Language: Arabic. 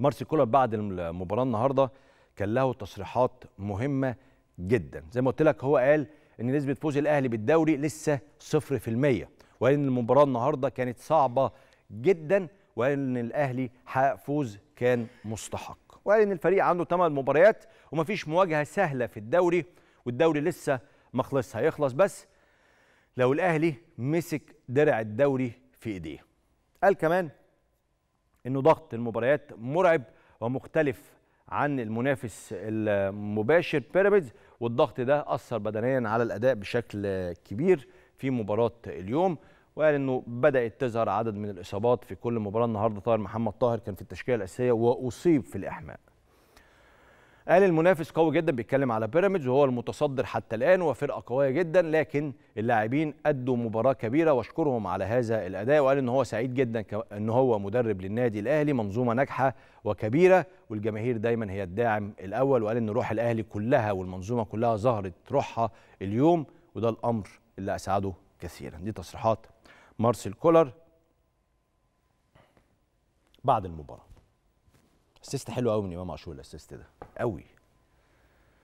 مارسي كولر بعد المباراه النهارده كان له تصريحات مهمه جدا زي ما قلت لك هو قال ان نسبه فوز الاهلي بالدوري لسه 0% وقال ان المباراه النهارده كانت صعبه جدا وقال ان الاهلي حقق فوز كان مستحق وقال ان الفريق عنده 8 مباريات ومفيش مواجهه سهله في الدوري والدوري لسه ما خلصش هيخلص بس لو الاهلي مسك درع الدوري في ايديه قال كمان انه ضغط المباريات مرعب ومختلف عن المنافس المباشر بيراميدز والضغط ده اثر بدنيا على الاداء بشكل كبير في مباراه اليوم وقال انه بدات تظهر عدد من الاصابات في كل مباراه النهارده طاهر محمد طاهر كان في التشكيله الاساسيه واصيب في الاحماء قال المنافس قوي جدا بيتكلم على بيراميدز وهو المتصدر حتى الان وفرقه قويه جدا لكن اللاعبين ادوا مباراه كبيره واشكرهم على هذا الاداء وقال ان هو سعيد جدا ان هو مدرب للنادي الاهلي منظومه ناجحه وكبيره والجماهير دايما هي الداعم الاول وقال ان روح الاهلي كلها والمنظومه كلها ظهرت روحها اليوم وده الامر اللي اسعده كثيرا دي تصريحات مارسيل كولر بعد المباراه اسيست حلو قوي من امام عاشور الاسيست ده قوي